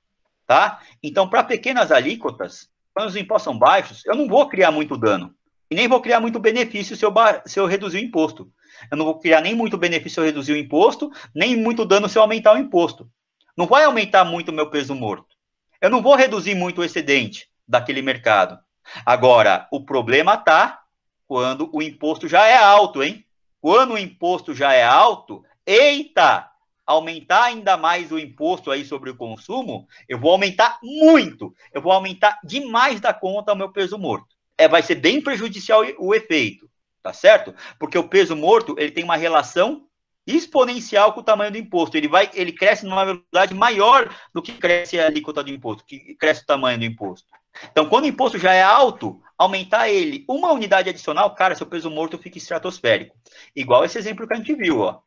tá? Então, para pequenas alíquotas, quando os impostos são baixos, eu não vou criar muito dano e nem vou criar muito benefício se eu, se eu reduzir o imposto. Eu não vou criar nem muito benefício se eu reduzir o imposto, nem muito dano se eu aumentar o imposto. Não vai aumentar muito o meu peso morto. Eu não vou reduzir muito o excedente daquele mercado. Agora, o problema está quando o imposto já é alto, hein? Quando o imposto já é alto, eita, aumentar ainda mais o imposto aí sobre o consumo, eu vou aumentar muito, eu vou aumentar demais da conta o meu peso morto. É, vai ser bem prejudicial o efeito, tá certo? Porque o peso morto, ele tem uma relação exponencial com o tamanho do imposto. Ele vai, ele cresce numa velocidade maior do que cresce a alíquota do imposto, que cresce o tamanho do imposto. Então, quando o imposto já é alto, aumentar ele uma unidade adicional, cara, seu peso morto fica estratosférico. Igual esse exemplo que a gente viu, ó.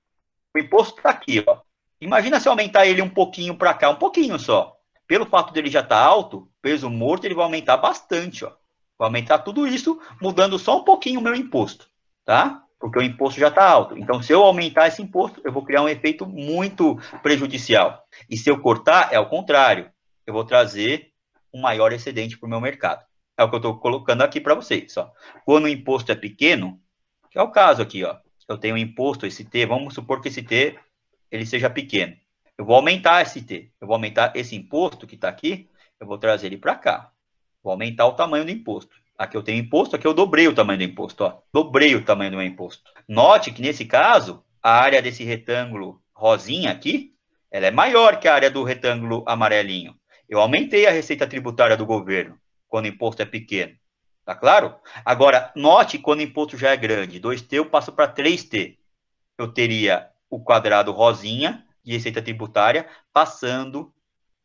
O imposto está aqui, ó. Imagina se aumentar ele um pouquinho para cá, um pouquinho só. Pelo fato dele já estar tá alto, peso morto ele vai aumentar bastante, ó. Vai aumentar tudo isso, mudando só um pouquinho o meu imposto, tá? Porque o imposto já está alto. Então, se eu aumentar esse imposto, eu vou criar um efeito muito prejudicial. E se eu cortar, é o contrário. Eu vou trazer um maior excedente para o meu mercado. É o que eu estou colocando aqui para vocês. Ó. Quando o imposto é pequeno, que é o caso aqui, ó. Eu tenho um imposto, esse T, vamos supor que esse T ele seja pequeno. Eu vou aumentar esse T, eu vou aumentar esse imposto que está aqui, eu vou trazer ele para cá. Vou aumentar o tamanho do imposto. Aqui eu tenho imposto, aqui eu dobrei o tamanho do imposto, ó. Dobrei o tamanho do meu imposto. Note que nesse caso, a área desse retângulo rosinha aqui, ela é maior que a área do retângulo amarelinho. Eu aumentei a receita tributária do governo quando o imposto é pequeno. Tá claro? Agora, note quando o imposto já é grande. 2T eu passo para 3T. Eu teria o quadrado rosinha de receita tributária passando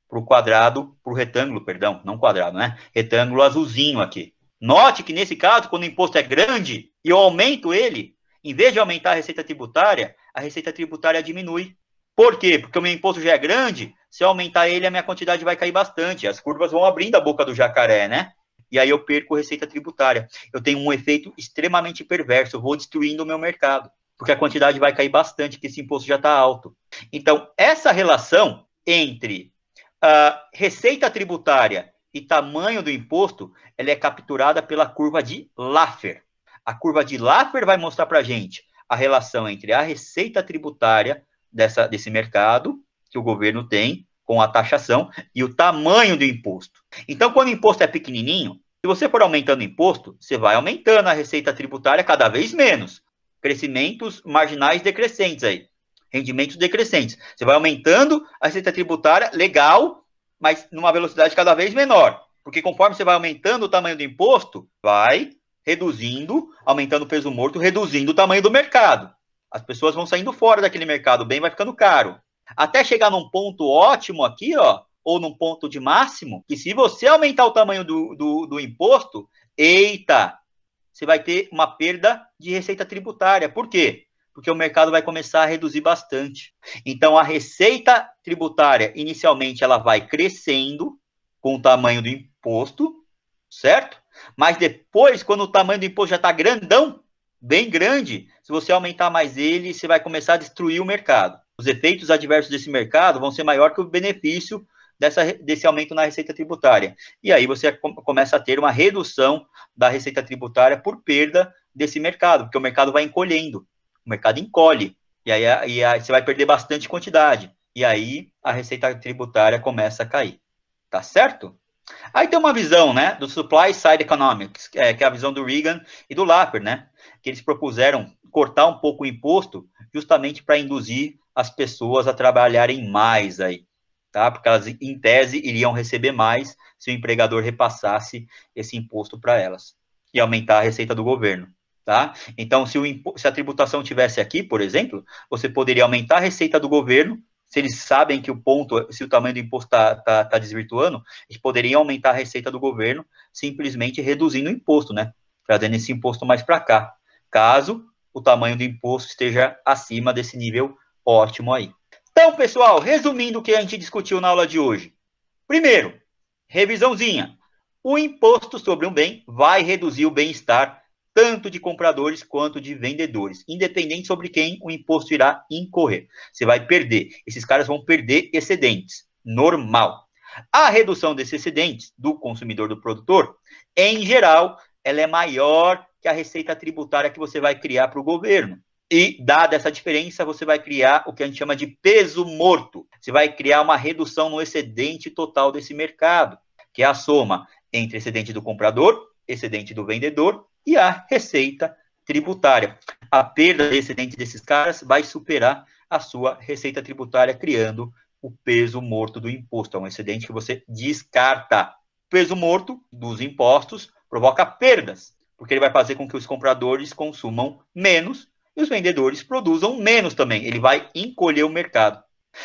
para o quadrado, para o retângulo, perdão, não quadrado, né? Retângulo azulzinho aqui. Note que nesse caso, quando o imposto é grande e eu aumento ele, em vez de aumentar a receita tributária, a receita tributária diminui. Por quê? Porque o meu imposto já é grande, se eu aumentar ele, a minha quantidade vai cair bastante. As curvas vão abrindo a boca do jacaré, né? E aí eu perco receita tributária. Eu tenho um efeito extremamente perverso, eu vou destruindo o meu mercado, porque a quantidade vai cair bastante, porque esse imposto já está alto. Então, essa relação entre a ah, receita tributária e tamanho do imposto, ela é capturada pela curva de Laffer. A curva de Laffer vai mostrar para a gente a relação entre a receita tributária dessa, desse mercado que o governo tem com a taxação e o tamanho do imposto. Então, quando o imposto é pequenininho, se você for aumentando o imposto, você vai aumentando a receita tributária cada vez menos. Crescimentos marginais decrescentes aí. Rendimentos decrescentes. Você vai aumentando a receita tributária, legal, mas numa velocidade cada vez menor. Porque conforme você vai aumentando o tamanho do imposto, vai reduzindo, aumentando o peso morto, reduzindo o tamanho do mercado. As pessoas vão saindo fora daquele mercado, o bem vai ficando caro até chegar num ponto ótimo aqui, ó, ou num ponto de máximo, que se você aumentar o tamanho do, do, do imposto, eita, você vai ter uma perda de receita tributária. Por quê? Porque o mercado vai começar a reduzir bastante. Então, a receita tributária, inicialmente, ela vai crescendo com o tamanho do imposto, certo? Mas depois, quando o tamanho do imposto já está grandão, bem grande, se você aumentar mais ele, você vai começar a destruir o mercado os efeitos adversos desse mercado vão ser maior que o benefício dessa, desse aumento na receita tributária. E aí você começa a ter uma redução da receita tributária por perda desse mercado, porque o mercado vai encolhendo, o mercado encolhe, e aí, e aí você vai perder bastante quantidade, e aí a receita tributária começa a cair. Tá certo? Aí tem uma visão, né, do Supply Side Economics, que é, é a visão do Reagan e do Laffer né, que eles propuseram cortar um pouco o imposto justamente para induzir as pessoas a trabalharem mais aí, tá? Porque elas, em tese, iriam receber mais se o empregador repassasse esse imposto para elas e aumentar a receita do governo. Tá? Então, se, o, se a tributação tivesse aqui, por exemplo, você poderia aumentar a receita do governo se eles sabem que o ponto, se o tamanho do imposto está tá, tá desvirtuando, eles poderiam aumentar a receita do governo simplesmente reduzindo o imposto, né? Trazendo esse imposto mais para cá, caso o tamanho do imposto esteja acima desse nível Ótimo aí. Então, pessoal, resumindo o que a gente discutiu na aula de hoje. Primeiro, revisãozinha. O imposto sobre um bem vai reduzir o bem-estar tanto de compradores quanto de vendedores, independente sobre quem o imposto irá incorrer. Você vai perder. Esses caras vão perder excedentes. Normal. A redução desses excedentes do consumidor do produtor, em geral, ela é maior que a receita tributária que você vai criar para o governo. E, dada essa diferença, você vai criar o que a gente chama de peso morto. Você vai criar uma redução no excedente total desse mercado, que é a soma entre excedente do comprador, excedente do vendedor e a receita tributária. A perda de excedente desses caras vai superar a sua receita tributária, criando o peso morto do imposto. É um excedente que você descarta. O peso morto dos impostos provoca perdas, porque ele vai fazer com que os compradores consumam menos e os vendedores produzam menos também. Ele vai encolher o mercado.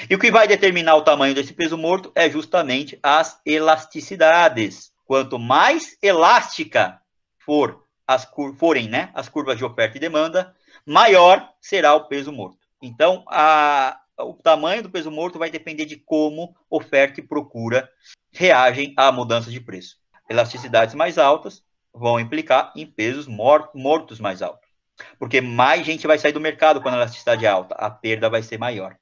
E o que vai determinar o tamanho desse peso morto é justamente as elasticidades. Quanto mais elástica for as forem né, as curvas de oferta e demanda, maior será o peso morto. Então, a, o tamanho do peso morto vai depender de como oferta e procura reagem à mudança de preço. Elasticidades mais altas vão implicar em pesos mortos mais altos. Porque mais gente vai sair do mercado quando a elasticidade é alta, a perda vai ser maior.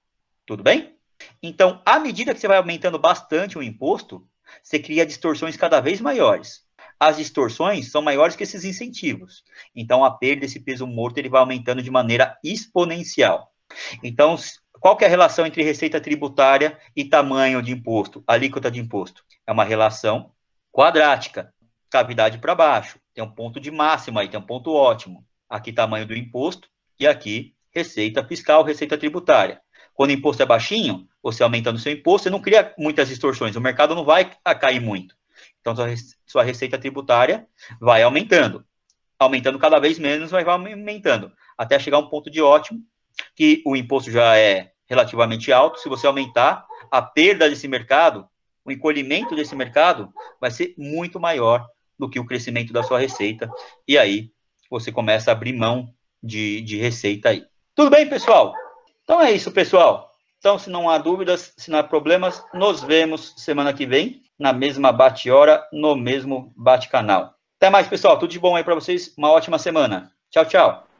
Tudo bem? Então, à medida que você vai aumentando bastante o imposto, você cria distorções cada vez maiores. As distorções são maiores que esses incentivos. Então, a perda desse peso morto ele vai aumentando de maneira exponencial. Então, qual que é a relação entre receita tributária e tamanho de imposto, alíquota de imposto? É uma relação quadrática, cavidade para baixo. Tem um ponto de máximo aí, tem um ponto ótimo aqui tamanho do imposto, e aqui receita fiscal, receita tributária. Quando o imposto é baixinho, você aumenta no seu imposto, você não cria muitas distorções, o mercado não vai cair muito. Então, sua receita tributária vai aumentando. Aumentando cada vez menos, mas vai aumentando. Até chegar um ponto de ótimo, que o imposto já é relativamente alto. Se você aumentar, a perda desse mercado, o encolhimento desse mercado, vai ser muito maior do que o crescimento da sua receita. E aí, você começa a abrir mão de, de receita aí. Tudo bem, pessoal? Então é isso, pessoal. Então, se não há dúvidas, se não há problemas, nos vemos semana que vem, na mesma bate-hora, no mesmo bate-canal. Até mais, pessoal. Tudo de bom aí para vocês. Uma ótima semana. Tchau, tchau.